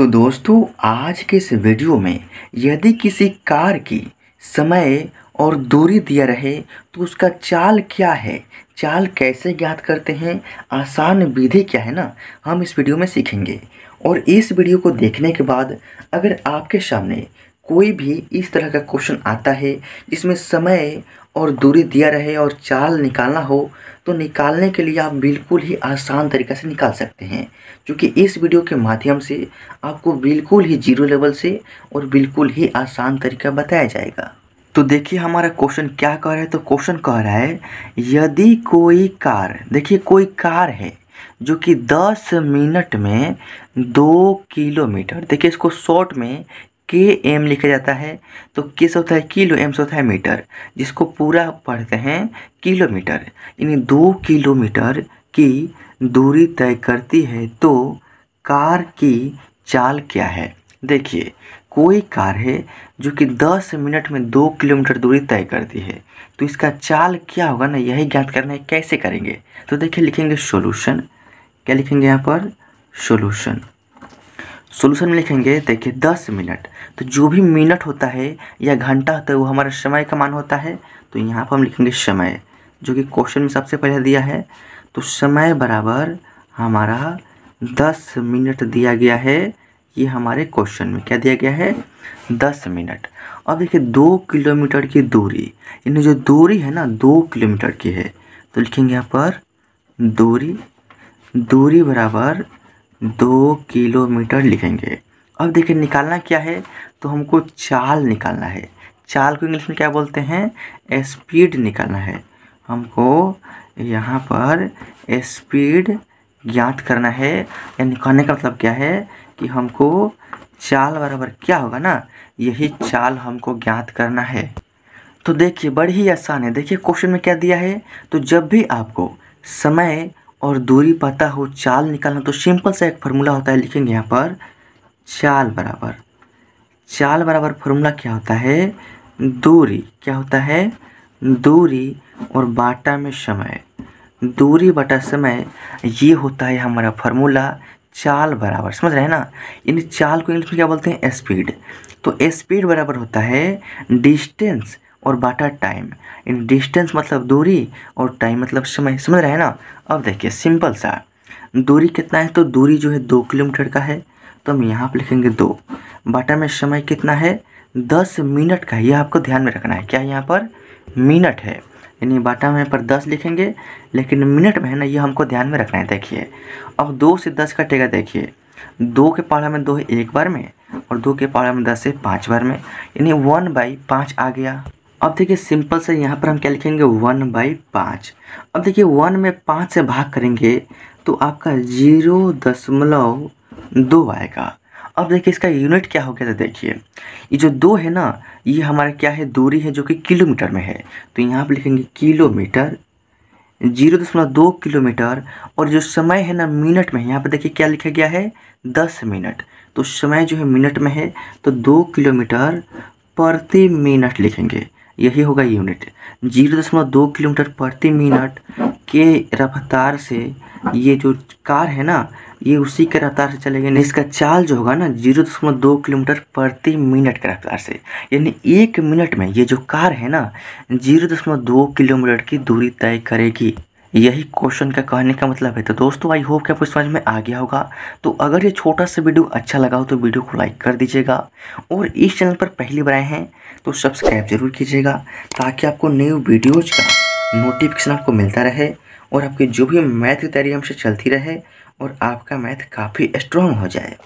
तो दोस्तों आज के इस वीडियो में यदि किसी कार की समय और दूरी दिया रहे तो उसका चाल क्या है चाल कैसे ज्ञात करते हैं आसान विधि क्या है ना हम इस वीडियो में सीखेंगे और इस वीडियो को देखने के बाद अगर आपके सामने कोई भी इस तरह का क्वेश्चन आता है जिसमें समय और दूरी दिया रहे और चाल निकालना हो तो निकालने के लिए आप बिल्कुल ही आसान तरीक़े से निकाल सकते हैं क्योंकि इस वीडियो के माध्यम से आपको बिल्कुल ही जीरो लेवल से और बिल्कुल ही आसान तरीका बताया जाएगा तो देखिए हमारा क्वेश्चन क्या कह रहा है तो क्वेश्चन कह रहा है यदि कोई कार देखिए कोई कार है जो कि 10 मिनट में दो किलोमीटर देखिए इसको शॉर्ट में के एम लिखा जाता है तो के से होता है किलो एम से होता है मीटर जिसको पूरा पढ़ते हैं किलोमीटर यानी दो किलोमीटर की दूरी तय करती है तो कार की चाल क्या है देखिए कोई कार है जो कि 10 मिनट में दो किलोमीटर दूरी तय करती है तो इसका चाल क्या होगा ना यही ज्ञात करना है कैसे करेंगे तो देखिए लिखेंगे सोल्यूशन क्या लिखेंगे यहाँ पर सोल्यूशन सोल्यूशन में लिखेंगे देखिए दस मिनट तो जो भी मिनट होता है या घंटा होता है वो हमारा समय का मान होता है तो यहाँ पर हम लिखेंगे समय जो कि क्वेश्चन में सबसे पहले दिया है तो समय बराबर हमारा दस मिनट दिया गया है ये हमारे क्वेश्चन में क्या दिया गया है दस मिनट अब देखिए दो किलोमीटर की दूरी यानी जो दूरी है ना दो किलोमीटर की है तो लिखेंगे यहाँ पर दूरी दूरी बराबर दो किलोमीटर लिखेंगे अब देखिए निकालना क्या है तो हमको चाल निकालना है चाल को इंग्लिश में क्या बोलते हैं स्पीड निकालना है हमको यहाँ पर स्पीड ज्ञात करना है या निकालने का मतलब क्या है कि हमको चाल बराबर क्या होगा ना यही चाल हमको ज्ञात करना है तो देखिए बड़ी ही आसान है देखिए क्वेश्चन में क्या दिया है तो जब भी आपको समय और दूरी पता हो चाल निकालना तो सिंपल सा एक फार्मूला होता है लिखेंगे यहाँ पर चाल बराबर चाल बराबर फार्मूला क्या होता है दूरी क्या होता है दूरी और बाटा में समय दूरी बटा समय ये होता है हमारा फार्मूला चाल बराबर समझ रहे हैं ना यानी चाल को इंग्लिश में क्या बोलते हैं स्पीड तो स्पीड बराबर होता है डिस्टेंस और बाटा टाइम इन डिस्टेंस मतलब दूरी और टाइम मतलब समय समझ रहे हैं ना अब देखिए सिंपल सा दूरी कितना है तो दूरी जो है दो किलोमीटर का है तो हम यहाँ पर लिखेंगे दो बाटा में समय कितना है दस मिनट का यह आपको ध्यान में रखना है क्या यहाँ पर मिनट है यानी बाटा में पर दस लिखेंगे लेकिन मिनट में है ना ये हमको ध्यान में रखना है देखिए अब दो से दस कटेगा देखिए दो के पाड़ा में दो है एक बार में और दो के पारा में दस है पाँच बार में यानी वन बाई पाँच आ गया अब देखिए सिंपल से यहाँ पर हम क्या लिखेंगे वन बाई पाँच अब देखिए वन में पाँच से भाग करेंगे तो आपका जीरो दशमलव दो आएगा अब देखिए इसका यूनिट क्या हो गया था देखिए ये जो दो है ना ये हमारा क्या है दूरी है जो कि किलोमीटर में है तो यहाँ पर लिखेंगे किलोमीटर जीरो दशमलव दो किलोमीटर और जो समय है ना मिनट में यहाँ पर देखिए क्या लिखा गया है दस मिनट तो समय जो है मिनट में है तो दो किलोमीटर प्रति मिनट लिखेंगे यही होगा यूनिट जीरो दशमलव दो किलोमीटर प्रति मिनट के रफ्तार से ये जो कार है ना ये उसी के रफ्तार से चलेगी इसका चाल जो होगा ना जीरो दशमलव दो किलोमीटर प्रति मिनट के रफ्तार से यानी एक मिनट में ये जो कार है ना जीरो दशमलव दो किलोमीटर की दूरी तय करेगी यही क्वेश्चन का कहने का मतलब है तो दोस्तों आई होप कि आपको समझ में आ गया होगा तो अगर ये छोटा सा वीडियो अच्छा लगा हो तो वीडियो को लाइक कर दीजिएगा और इस चैनल पर पहली बार आए हैं तो सब्सक्राइब जरूर कीजिएगा ताकि आपको न्यू वीडियोज़ का नोटिफिकेशन आपको मिलता रहे और आपकी जो भी मैथ की तैयारी हमसे चलती रहे और आपका मैथ काफ़ी स्ट्रॉन्ग हो जाए